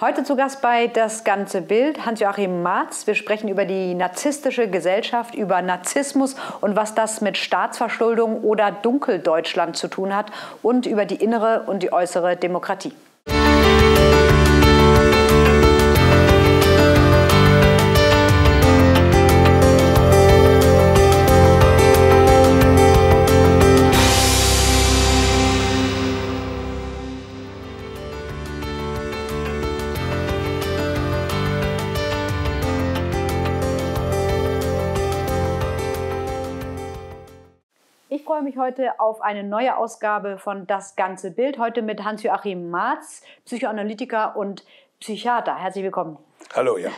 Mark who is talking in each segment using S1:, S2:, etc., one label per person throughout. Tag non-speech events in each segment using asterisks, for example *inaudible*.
S1: Heute zu Gast bei Das ganze Bild Hans-Joachim Marz. Wir sprechen über die narzisstische Gesellschaft, über Narzissmus und was das mit Staatsverschuldung oder Dunkeldeutschland zu tun hat und über die innere und die äußere Demokratie. freue mich heute auf eine neue Ausgabe von Das ganze Bild. Heute mit Hans-Joachim Marz, Psychoanalytiker und Psychiater. Herzlich willkommen. Hallo, ja.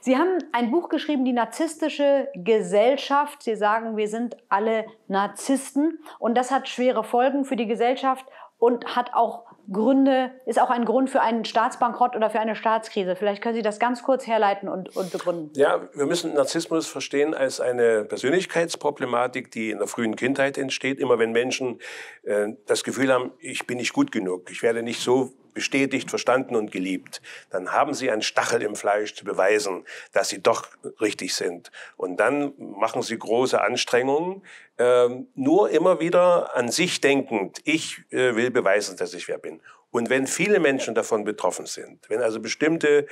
S1: Sie haben ein Buch geschrieben, die narzisstische Gesellschaft. Sie sagen, wir sind alle Narzissten. Und das hat schwere Folgen für die Gesellschaft und hat auch Gründe, ist auch ein Grund für einen Staatsbankrott oder für eine Staatskrise. Vielleicht können Sie das ganz kurz herleiten und, und begründen.
S2: Ja, wir müssen Narzissmus verstehen als eine Persönlichkeitsproblematik, die in der frühen Kindheit entsteht. Immer wenn Menschen äh, das Gefühl haben, ich bin nicht gut genug, ich werde nicht so bestätigt, verstanden und geliebt, dann haben sie einen Stachel im Fleisch zu beweisen, dass sie doch richtig sind. Und dann machen sie große Anstrengungen, ähm, nur immer wieder an sich denkend, ich äh, will beweisen, dass ich wer bin. Und wenn viele Menschen davon betroffen sind, wenn also bestimmte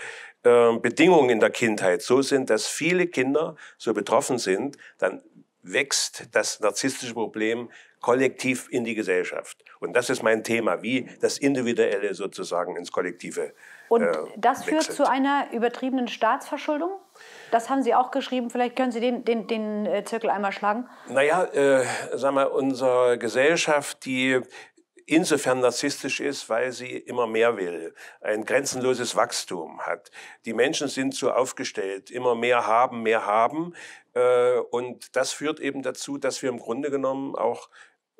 S2: äh, Bedingungen in der Kindheit so sind, dass viele Kinder so betroffen sind, dann wächst das narzisstische Problem kollektiv in die Gesellschaft. Und das ist mein Thema, wie das Individuelle sozusagen ins Kollektive. Und äh, das führt wechselt. zu
S1: einer übertriebenen Staatsverschuldung? Das haben Sie auch geschrieben. Vielleicht können Sie den, den, den äh, Zirkel einmal schlagen.
S2: Naja, äh, sagen wir, unsere Gesellschaft, die insofern narzisstisch ist, weil sie immer mehr will, ein grenzenloses Wachstum hat. Die Menschen sind so aufgestellt, immer mehr haben, mehr haben. Äh, und das führt eben dazu, dass wir im Grunde genommen auch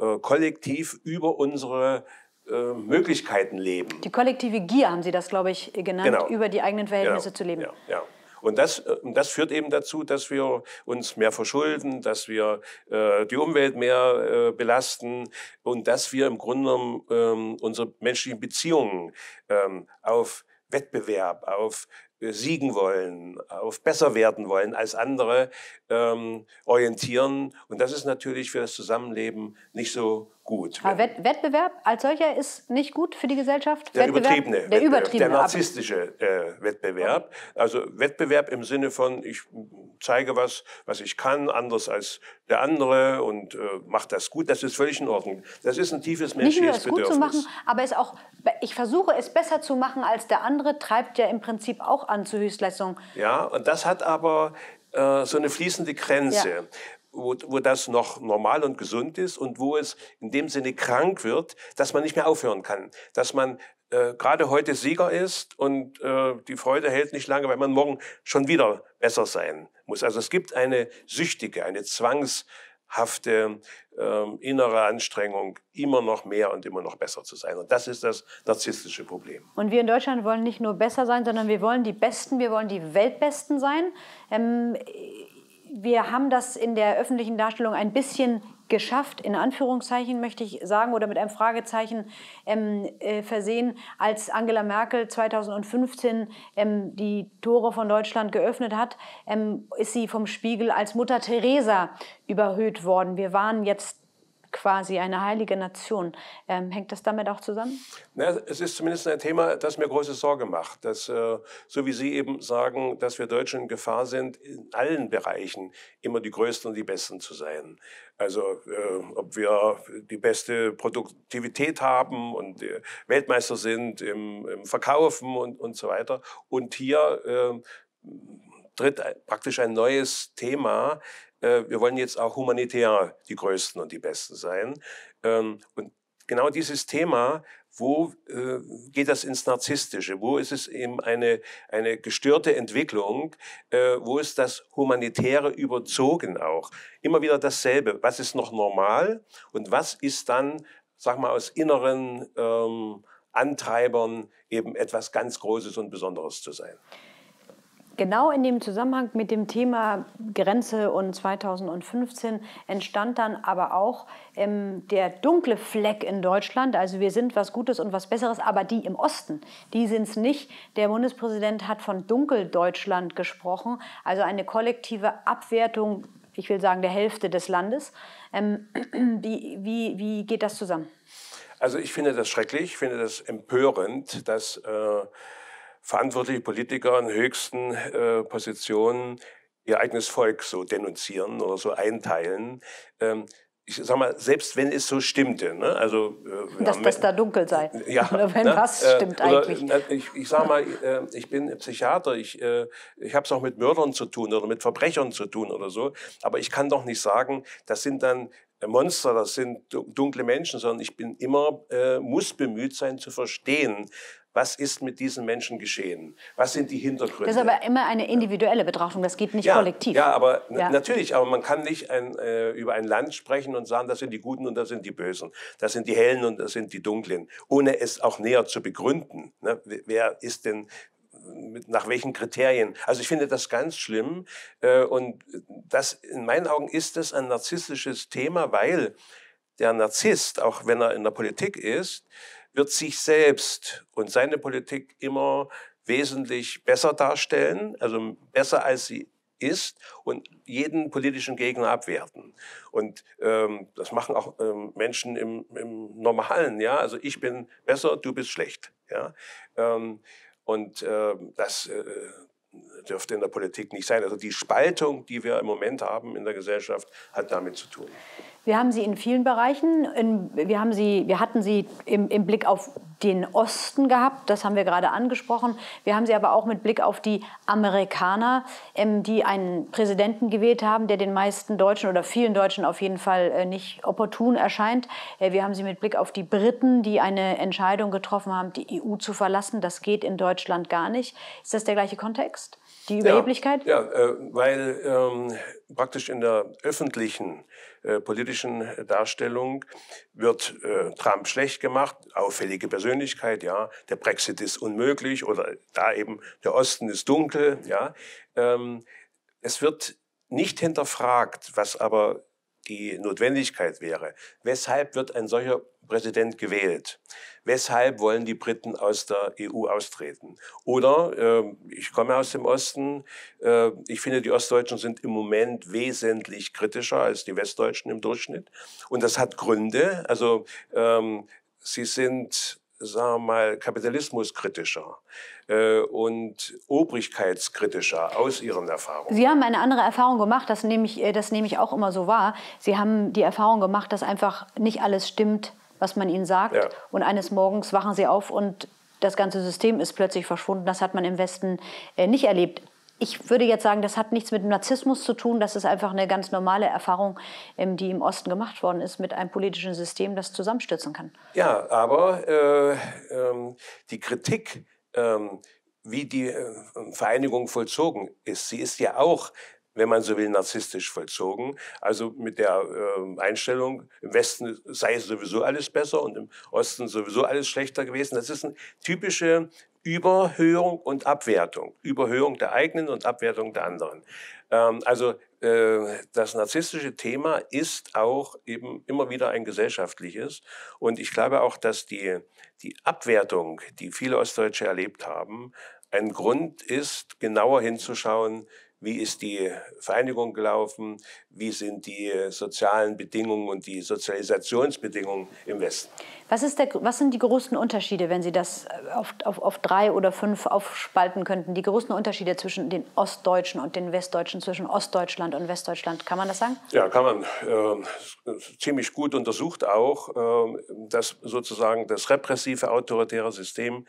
S2: äh, kollektiv über unsere äh, Möglichkeiten leben.
S1: Die kollektive Gier haben Sie das, glaube ich, genannt, genau. über die eigenen genau. Verhältnisse genau. zu leben. Ja,
S2: ja. Und das, äh, das führt eben dazu, dass wir uns mehr verschulden, dass wir äh, die Umwelt mehr äh, belasten und dass wir im Grunde genommen ähm, unsere menschlichen Beziehungen ähm, auf Wettbewerb, auf äh, siegen wollen, äh, auf besser werden wollen als andere ähm, orientieren. Und das ist natürlich für das Zusammenleben nicht so gut.
S1: Aber Wettbewerb als solcher ist nicht gut für die Gesellschaft? Der Wettbewerb, übertriebene der, Wettbewerb, übertriebene der narzisstische
S2: äh, Wettbewerb. Also Wettbewerb im Sinne von, ich zeige was, was ich kann, anders als der andere und äh, mache das gut. Das ist völlig in Ordnung. Das ist ein tiefes menschliches Bedürfnis. Nicht nur es Bedürfnis. gut zu
S1: machen, aber es auch, ich versuche es besser zu machen als der andere, treibt ja im Prinzip auch an zu Höchstleistungen.
S2: Ja, und das hat aber äh, so eine fließende Grenze. Ja wo, wo das noch normal und gesund ist und wo es in dem Sinne krank wird, dass man nicht mehr aufhören kann, dass man äh, gerade heute Sieger ist und äh, die Freude hält nicht lange, weil man morgen schon wieder besser sein muss. Also es gibt eine süchtige, eine zwangshafte äh, innere Anstrengung, immer noch mehr und immer noch besser zu sein. Und das ist das narzisstische Problem.
S1: Und wir in Deutschland wollen nicht nur besser sein, sondern wir wollen die Besten, wir wollen die Weltbesten sein. Ähm, wir haben das in der öffentlichen Darstellung ein bisschen geschafft, in Anführungszeichen möchte ich sagen, oder mit einem Fragezeichen ähm, äh, versehen, als Angela Merkel 2015 ähm, die Tore von Deutschland geöffnet hat, ähm, ist sie vom Spiegel als Mutter Teresa überhöht worden. Wir waren jetzt quasi eine heilige Nation. Ähm, hängt das damit auch zusammen?
S2: Na, es ist zumindest ein Thema, das mir große Sorge macht, dass, äh, so wie Sie eben sagen, dass wir Deutschen in Gefahr sind, in allen Bereichen immer die Größten und die Besten zu sein. Also äh, ob wir die beste Produktivität haben und äh, Weltmeister sind im, im, Verkaufen und, und so weiter. Und hier äh, tritt praktisch ein neues Thema äh, wir wollen jetzt auch humanitär die Größten und die Besten sein. Ähm, und genau dieses Thema, wo äh, geht das ins Narzisstische? Wo ist es eben eine, eine gestörte Entwicklung? Äh, wo ist das Humanitäre überzogen auch? Immer wieder dasselbe. Was ist noch normal und was ist dann, sag mal, aus inneren ähm, Antreibern eben etwas ganz Großes und Besonderes zu sein?
S1: Genau in dem Zusammenhang mit dem Thema Grenze und 2015 entstand dann aber auch ähm, der dunkle Fleck in Deutschland. Also wir sind was Gutes und was Besseres, aber die im Osten, die sind es nicht. Der Bundespräsident hat von Dunkeldeutschland gesprochen, also eine kollektive Abwertung, ich will sagen, der Hälfte des Landes. Ähm, *clears throat* wie, wie, wie geht das zusammen?
S2: Also ich finde das schrecklich, ich finde das empörend, dass... Äh verantwortliche Politiker in höchsten äh, Positionen ihr eigenes Volk so denunzieren oder so einteilen. Ähm, ich sag mal, selbst wenn es so stimmte, ne? also äh, dass das da
S1: dunkel sei, *laughs* ja, oder *laughs* wenn ne? was äh, stimmt oder, eigentlich.
S2: Na, ich, ich sag mal, äh, ich bin Psychiater, ich äh, ich habe es auch mit Mördern zu tun oder mit Verbrechern zu tun oder so, aber ich kann doch nicht sagen, das sind dann Monster, das sind dunkle Menschen, sondern ich bin immer, äh, muss bemüht sein zu verstehen, was ist mit diesen Menschen geschehen? Was sind die Hintergründe? Das ist aber
S1: immer eine individuelle Betrachtung, das geht nicht ja, kollektiv.
S2: Ja, aber ja. natürlich, aber man kann nicht ein, äh, über ein Land sprechen und sagen, das sind die Guten und das sind die Bösen, das sind die Hellen und das sind die Dunklen, ohne es auch näher zu begründen. Ne? Wer ist denn, mit, nach welchen Kriterien. Also ich finde das ganz schlimm. Äh, und das, in meinen Augen ist das ein narzisstisches Thema, weil der Narzisst, auch wenn er in der Politik ist, wird sich selbst und seine Politik immer wesentlich besser darstellen, also besser als sie ist und jeden politischen Gegner abwerten. Und ähm, das machen auch ähm, Menschen im, im Normalen. Ja, also ich bin besser, du bist schlecht. Ja. Ähm, und äh, das äh, dürfte in der Politik nicht sein. Also die Spaltung, die wir im Moment haben in der Gesellschaft, hat damit zu tun.
S1: Wir haben sie in vielen Bereichen. In, wir, haben sie, wir hatten sie im, im, Blick auf den Osten gehabt, das haben wir gerade angesprochen. Wir haben sie aber auch mit Blick auf die Amerikaner, ähm, die einen Präsidenten gewählt haben, der den meisten Deutschen oder vielen Deutschen auf jeden Fall äh, nicht opportun erscheint. Äh, wir haben sie mit Blick auf die Briten, die eine Entscheidung getroffen haben, die EU zu verlassen. Das geht in Deutschland gar nicht. Ist das der gleiche Kontext?
S2: Die Überheblichkeit? Ja, ja äh, weil ähm, praktisch in der öffentlichen äh, politischen Darstellung wird äh, Trump schlecht gemacht, auffällige Persönlichkeit, ja, der Brexit ist unmöglich oder da eben der Osten ist dunkel, ja. Ähm, es wird nicht hinterfragt, was aber die Notwendigkeit wäre. Weshalb wird ein solcher Präsident gewählt? Weshalb wollen die Briten aus der EU austreten? Oder, äh, ich komme aus dem Osten, äh, ich finde, die Ostdeutschen sind im Moment wesentlich kritischer als die Westdeutschen im Durchschnitt. Und das hat Gründe. Also ähm, sie sind sagen wir mal, kapitalismuskritischer äh, und obrigkeitskritischer aus Ihren Erfahrungen? Sie haben
S1: eine andere Erfahrung gemacht, das nehme, ich, äh, das nehme ich auch immer so wahr. Sie haben die Erfahrung gemacht, dass einfach nicht alles stimmt, was man ihnen sagt. Ja. Und eines Morgens wachen Sie auf und das ganze System ist plötzlich verschwunden. Das hat man im Westen äh, nicht erlebt ich würde jetzt sagen, das hat nichts mit Narzissmus zu tun. Das ist einfach eine ganz normale Erfahrung, ähm, die im Osten gemacht worden ist mit einem politischen System, das zusammenstürzen kann.
S2: Ja, aber äh, ähm, die Kritik, ähm, wie die äh, Vereinigung vollzogen ist, sie ist ja auch wenn man so will, narzisstisch vollzogen. Also mit der äh, Einstellung, im Westen sei sowieso alles besser und im Osten sowieso alles schlechter gewesen. Das ist eine typische Überhöhung und Abwertung. Überhöhung der eigenen und Abwertung der anderen. Ähm, also äh, das narzisstische Thema ist auch eben immer wieder ein gesellschaftliches. Und ich glaube auch, dass die, die Abwertung, die viele Ostdeutsche erlebt haben, ein Grund ist, genauer hinzuschauen, wie ist die Vereinigung gelaufen, wie sind die sozialen Bedingungen und die Sozialisationsbedingungen im Westen.
S1: Was, ist der, was sind die großen Unterschiede, wenn Sie das äh, auf, auf, auf drei oder fünf aufspalten könnten, die großen Unterschiede zwischen den Ostdeutschen und den Westdeutschen, zwischen Ostdeutschland und Westdeutschland, kann man das sagen?
S2: Ja, kann man. Ähm, äh, ziemlich gut untersucht auch, äh, dass sozusagen das repressive autoritäre System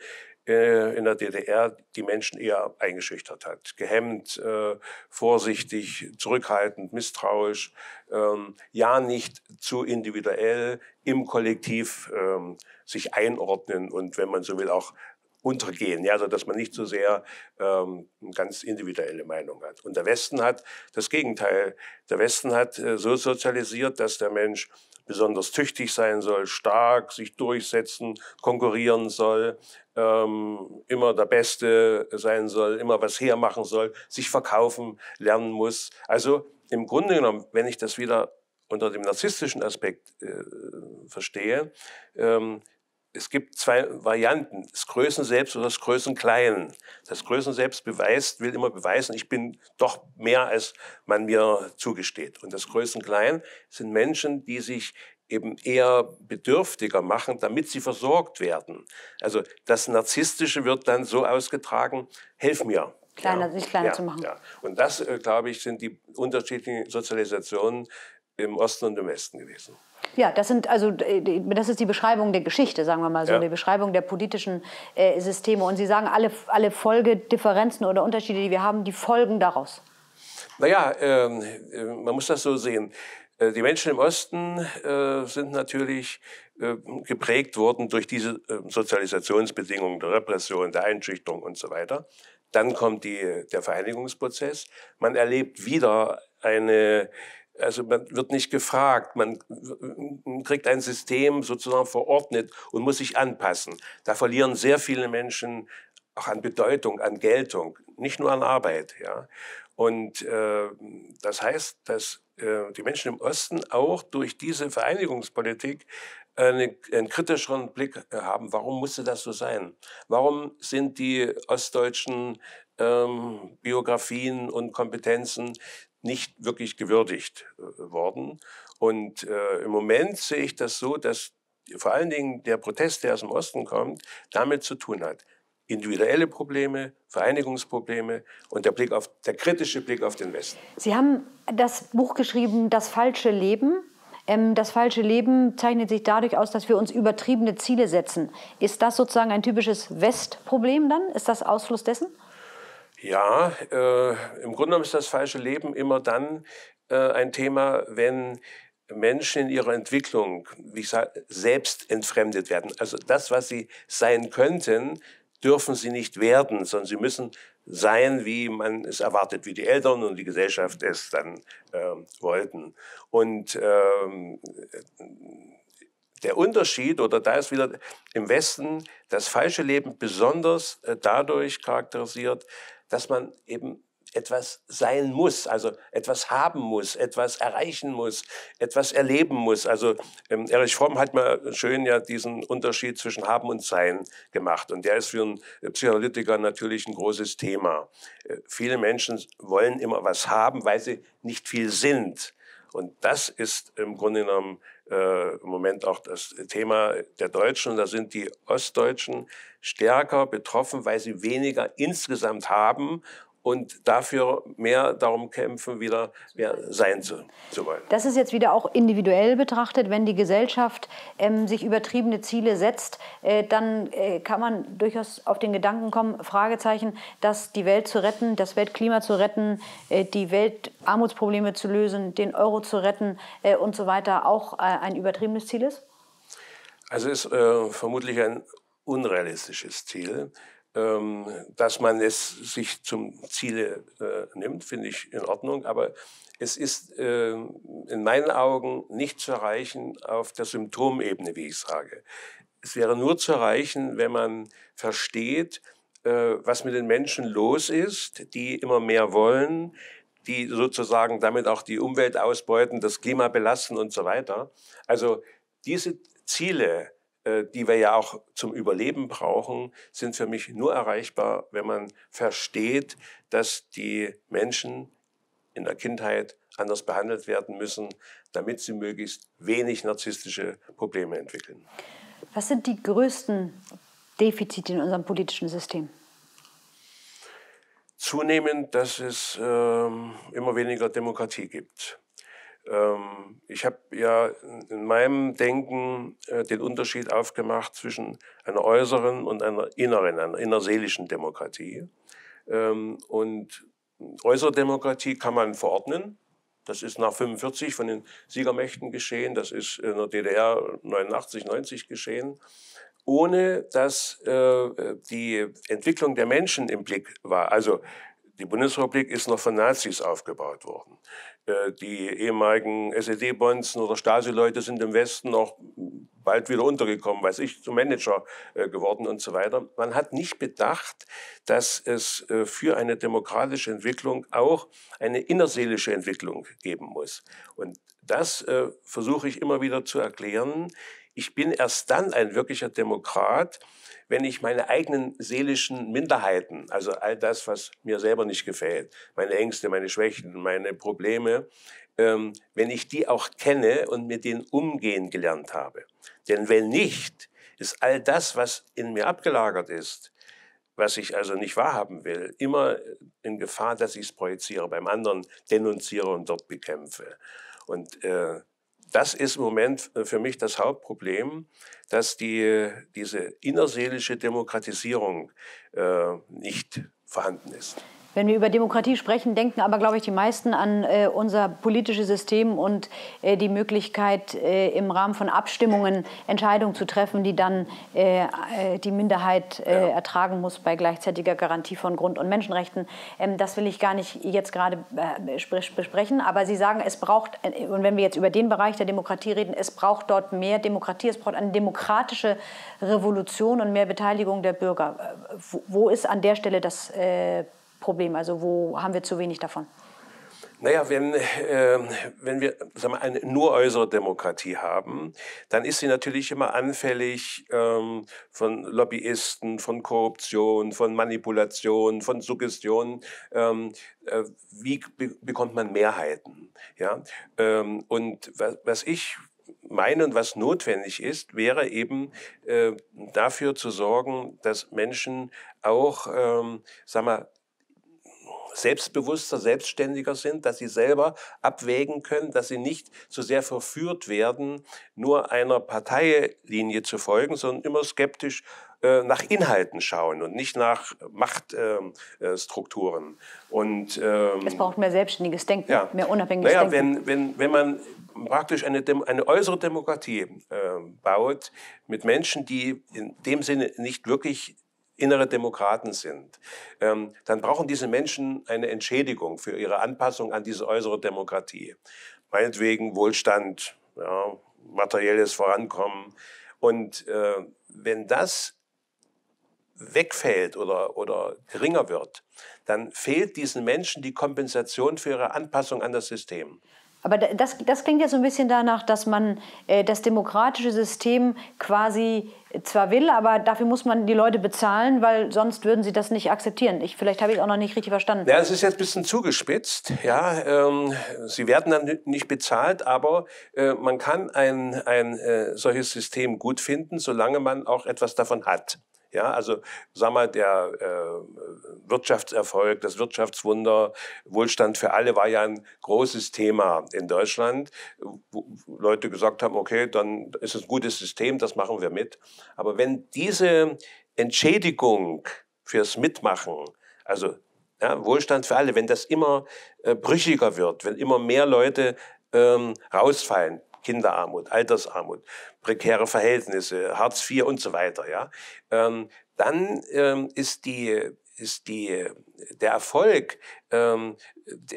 S2: äh, in der DDR die Menschen eher eingeschüchtert hat. Gehemmt, äh, vorsichtig, zurückhaltend, misstrauisch, ähm, ja nicht zu individuell im Kollektiv ähm, sich einordnen und wenn man so will auch untergehen, ja, so also, dass man nicht so sehr ähm, ganz individuelle Meinung hat. Und der Westen hat das Gegenteil. Der Westen hat äh, so sozialisiert, dass der Mensch besonders tüchtig sein soll, stark, sich durchsetzen, konkurrieren soll, ähm, immer der Beste sein soll, immer was hermachen soll, sich verkaufen lernen muss. Also im Grunde genommen, wenn ich das wieder unter dem narzisstischen Aspekt äh, verstehe, ähm, es gibt zwei Varianten, das Größenselbst oder das Größenklein. Das Größenselbst beweist, will immer beweisen, ich bin doch mehr, als man mir zugesteht. Und das Größenklein sind Menschen, die sich eben eher bedürftiger machen, damit sie versorgt werden. Also das Narzisstische wird dann so ausgetragen, helf mir.
S1: Kleiner, ja. sich kleiner ja, zu machen. Ja.
S2: Und das, äh, glaube ich, sind die unterschiedlichen Sozialisationen, im Osten und im Westen gewesen.
S1: Ja, das sind also äh, das ist die Beschreibung der Geschichte, sagen wir mal so, ja. die Beschreibung der politischen äh, Systeme. Und Sie sagen, alle, alle Folgedifferenzen oder Unterschiede, die wir haben, die folgen daraus.
S2: Naja, ähm, äh, man muss das so sehen. Äh, die Menschen im Osten äh, sind natürlich äh, geprägt worden durch diese Sozialisationsbedingungen der Repression, der Einschüchterung und so weiter. Dann kommt die, der Vereinigungsprozess. Man erlebt wieder eine also man wird nicht gefragt, man kriegt ein System sozusagen verordnet und muss sich anpassen. Da verlieren sehr viele Menschen auch an Bedeutung, an Geltung, nicht nur an Arbeit. Ja. Und äh, das heißt, dass äh, die Menschen im Osten auch durch diese Vereinigungspolitik eine, einen kritischeren Blick haben. Warum musste das so sein? Warum sind die ostdeutschen ähm, Biografien und Kompetenzen nicht wirklich gewürdigt äh, worden. Und äh, im Moment sehe ich das so, dass vor allen Dingen der Protest, der aus dem Osten kommt, damit zu tun hat. Individuelle Probleme, Vereinigungsprobleme und der, Blick auf, der kritische Blick auf den Westen.
S1: Sie haben das Buch geschrieben, Das falsche Leben. Ähm, das falsche Leben zeichnet sich dadurch aus, dass wir uns übertriebene Ziele setzen. Ist das sozusagen ein typisches Westproblem dann? Ist das Ausfluss dessen?
S2: Ja, äh, im Grunde genommen ist das falsche Leben immer dann äh, ein Thema, wenn Menschen in ihrer Entwicklung, wie ich sage, selbst entfremdet werden. Also das, was sie sein könnten, dürfen sie nicht werden, sondern sie müssen sein, wie man es erwartet, wie die Eltern und die Gesellschaft es dann äh, wollten. Und ähm, der Unterschied, oder da ist wieder im Westen das falsche Leben besonders äh, dadurch charakterisiert, dass man eben etwas sein muss, also etwas haben muss, etwas erreichen muss, etwas erleben muss. Also ähm, Erich Fromm hat mal schön ja diesen Unterschied zwischen haben und sein gemacht. Und der ist für einen Psychoanalytiker natürlich ein großes Thema. Äh, viele Menschen wollen immer was haben, weil sie nicht viel sind. Und das ist im Grunde genommen äh, im Moment auch das Thema der Deutschen. da sind die Ostdeutschen stärker betroffen, weil sie weniger insgesamt haben und dafür mehr darum kämpfen, wieder mehr sein zu, zu wollen.
S1: Das ist jetzt wieder auch individuell betrachtet. Wenn die Gesellschaft ähm, sich übertriebene Ziele setzt, äh, dann äh, kann man durchaus auf den Gedanken kommen, Fragezeichen, dass die Welt zu retten, das Weltklima zu retten, äh, die Weltarmutsprobleme zu lösen, den Euro zu retten äh, und so weiter auch äh, ein übertriebenes Ziel ist?
S2: Also es ist äh, vermutlich ein unrealistisches Ziel. Ähm, dass man es sich zum Ziele äh, nimmt, finde ich in Ordnung. Aber es ist äh, in meinen Augen nicht zu erreichen auf der Symptomebene, wie ich sage. Es wäre nur zu erreichen, wenn man versteht, äh, was mit den Menschen los ist, die immer mehr wollen, die sozusagen damit auch die Umwelt ausbeuten, das Klima belasten und so weiter. Also diese Ziele, äh, die wir ja auch zum Überleben brauchen, sind für mich nur erreichbar, wenn man versteht, dass die Menschen in der Kindheit anders behandelt werden müssen, damit sie möglichst wenig narzisstische Probleme entwickeln.
S1: Was sind die größten Defizite in unserem politischen System?
S2: Zunehmend, dass es äh, immer weniger Demokratie gibt. Ähm, ich habe ja in meinem Denken äh, den Unterschied aufgemacht zwischen einer äußeren und einer inneren, einer innerseelischen Demokratie. Ähm, und äußere Demokratie kann man verordnen. Das ist nach 45 von den Siegermächten geschehen. Das ist in der DDR 89, 90 geschehen ohne dass äh, die Entwicklung der Menschen im Blick war. Also die Bundesrepublik ist noch von Nazis aufgebaut worden. Äh, die ehemaligen SED-Bonzen oder Stasi-Leute sind im Westen auch bald wieder untergekommen, weiß ich, zum Manager äh, geworden und so weiter. Man hat nicht bedacht, dass es äh, für eine demokratische Entwicklung auch eine innerseelische Entwicklung geben muss. Und das versuche ich immer wieder zu erklären. Ich bin erst dann ein wirklicher Demokrat, wenn ich meine eigenen seelischen Minderheiten, also all das, was mir selber nicht gefällt, meine Ängste, meine Schwächen, meine Probleme, ähm, wenn ich die auch kenne und mit denen umgehen gelernt habe. Denn wenn nicht, ist all das, was in mir abgelagert ist, was ich also nicht wahrhaben will, immer in Gefahr, dass ich es projiziere, beim anderen denunziere und dort bekämpfe. Und äh, das ist im Moment äh, für mich das Hauptproblem, dass die, diese innerseelische Demokratisierung äh, nicht vorhanden ist.
S1: Wenn wir über Demokratie sprechen, denken aber, glaube ich, die meisten an äh, unser politisches System und äh, die Möglichkeit, äh, im Rahmen von Abstimmungen Entscheidungen zu treffen, die dann äh, äh, die Minderheit äh, ertragen muss bei gleichzeitiger Garantie von Grund- und Menschenrechten. Ähm, das will ich gar nicht jetzt gerade besprechen. Aber Sie sagen, es braucht, und wenn wir jetzt über den Bereich der Demokratie reden, es braucht dort mehr Demokratie, es braucht eine demokratische Revolution und mehr Beteiligung der Bürger. wo, wo ist an der Stelle das Problem? Problem? Also wo haben wir zu wenig davon?
S2: Naja, wenn, äh, wenn wir, sagen wir eine nur äußere Demokratie haben, dann ist sie natürlich immer anfällig ähm, von Lobbyisten, von Korruption, von Manipulation, von Suggestion. Ähm, äh, wie be bekommt man Mehrheiten? Ja? Ähm, und was, was ich meine und was notwendig ist, wäre eben äh, dafür zu sorgen, dass Menschen auch, ähm, sag mal, selbstbewusster, selbstständiger sind, dass sie selber abwägen können, dass sie nicht so sehr verführt werden, nur einer Parteilinie zu folgen, sondern immer skeptisch äh, nach Inhalten schauen und nicht nach Machtstrukturen. Ähm, äh, und, ähm, es braucht
S1: mehr selbstständiges Denken, ja. mehr unabhängiges naja, Denken.
S2: Wenn, wenn, wenn man praktisch eine, eine äußere Demokratie äh, baut mit Menschen, die in dem Sinne nicht wirklich innere Demokraten sind, ähm, dann brauchen diese Menschen eine Entschädigung für ihre Anpassung an diese äußere Demokratie. Meinetwegen Wohlstand, ja, materielles Vorankommen. Und äh, wenn das wegfällt oder, oder geringer wird, dann fehlt diesen Menschen die Kompensation für ihre Anpassung an das System.
S1: Aber das, das klingt ja so ein bisschen danach, dass man äh, das demokratische System quasi zwar will, aber dafür muss man die Leute bezahlen, weil sonst würden sie das nicht akzeptieren. Ich, vielleicht habe ich es auch noch nicht richtig
S2: verstanden. Ja, es ist jetzt ein bisschen zugespitzt. Ja, ähm, sie werden dann nicht bezahlt, aber äh, man kann ein, ein äh, solches System gut finden, solange man auch etwas davon hat. Ja, also sag mal, der äh, Wirtschaftserfolg, das Wirtschaftswunder, Wohlstand für alle war ja ein großes Thema in Deutschland, wo Leute gesagt haben, okay, dann ist es ein gutes System, das machen wir mit. Aber wenn diese Entschädigung fürs Mitmachen, also ja, Wohlstand für alle, wenn das immer äh, brüchiger wird, wenn immer mehr Leute ähm, rausfallen, Kinderarmut, Altersarmut, prekäre Verhältnisse, Hartz IV und so weiter, ja, ähm, dann ähm, ist die ist die, der Erfolg ähm,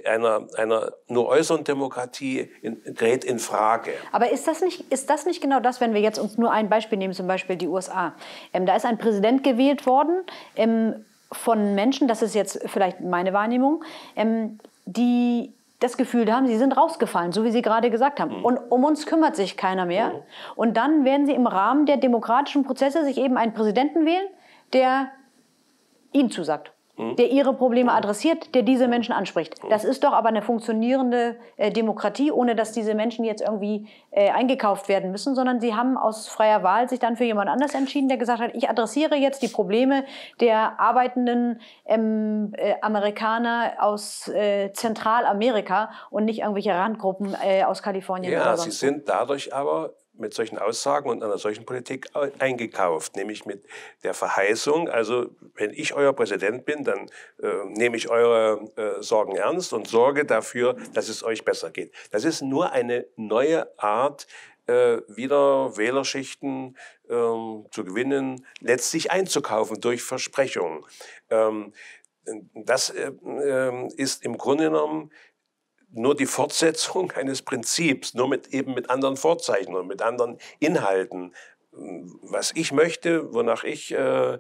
S2: einer, einer nur äußeren Demokratie in, gerät in Frage.
S1: Aber ist das, nicht, ist das nicht genau das, wenn wir jetzt uns nur ein Beispiel nehmen, zum Beispiel die USA? Ähm, da ist ein Präsident gewählt worden ähm, von Menschen, das ist jetzt vielleicht meine Wahrnehmung, ähm, die das Gefühl haben, sie sind rausgefallen, so wie Sie gerade gesagt haben. Mhm. Und um uns kümmert sich keiner mehr. Mhm. Und dann werden Sie im Rahmen der demokratischen Prozesse sich eben einen Präsidenten wählen, der Ihnen zusagt. Hm? der ihre Probleme hm. adressiert, der diese Menschen anspricht. Hm. Das ist doch aber eine funktionierende äh, Demokratie, ohne dass diese Menschen jetzt irgendwie äh, eingekauft werden müssen, sondern sie haben aus freier Wahl sich dann für jemand anders entschieden, der gesagt hat, ich adressiere jetzt die Probleme der arbeitenden ähm, äh, Amerikaner aus äh, Zentralamerika und nicht irgendwelche Randgruppen äh, aus Kalifornien. Ja, sie sind
S2: dadurch aber mit solchen Aussagen und einer solchen Politik eingekauft, nämlich mit der Verheißung, also wenn ich euer Präsident bin, dann äh, nehme ich eure äh, Sorgen ernst und sorge dafür, dass es euch besser geht. Das ist nur eine neue Art, äh, wieder Wählerschichten ähm, zu gewinnen, letztlich einzukaufen durch Versprechungen. Ähm, das äh, ähm, ist im Grunde genommen nur die Fortsetzung eines Prinzips, nur mit eben mit anderen Vorzeichen und mit anderen Inhalten. Was ich möchte, wonach ich äh, äh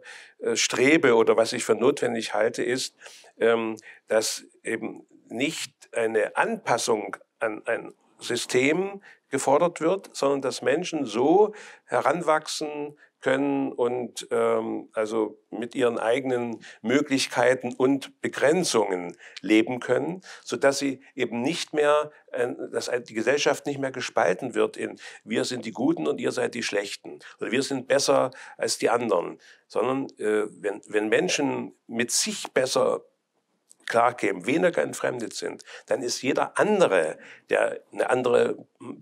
S2: strebe oder was ich für notwendig halte, ist, ähm, dass eben nicht eine Anpassung an ein System gefordert wird, sondern dass Menschen so heranwachsen können und ähm, also mit ihren eigenen Möglichkeiten und Begrenzungen leben können, so dass sie eben nicht mehr, äh, dass die Gesellschaft nicht mehr gespalten wird in wir sind die Guten und ihr seid die Schlechten oder wir sind besser als die anderen, sondern äh, wenn, wenn Menschen mit sich besser klar klarkämen, weniger entfremdet sind, dann ist jeder andere, der eine andere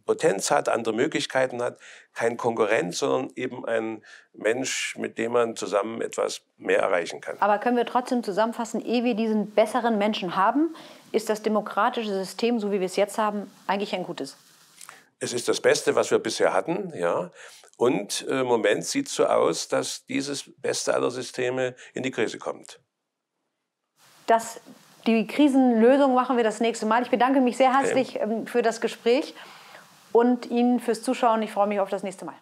S2: Potenz hat, andere Möglichkeiten hat, kein Konkurrent, sondern eben ein Mensch, mit dem man zusammen etwas mehr erreichen kann.
S1: Aber können wir trotzdem zusammenfassen, ehe wir diesen besseren Menschen haben, ist das demokratische System, so wie wir es jetzt haben, eigentlich ein gutes?
S2: Es ist das Beste, was wir bisher hatten, ja. Und äh, im Moment sieht es so aus, dass dieses Beste aller Systeme in die Krise kommt
S1: dass die Krisenlösung machen wir das nächste Mal. Ich bedanke mich sehr herzlich ähm, für das Gespräch und Ihnen fürs Zuschauen. Ich freue mich auf das nächste Mal.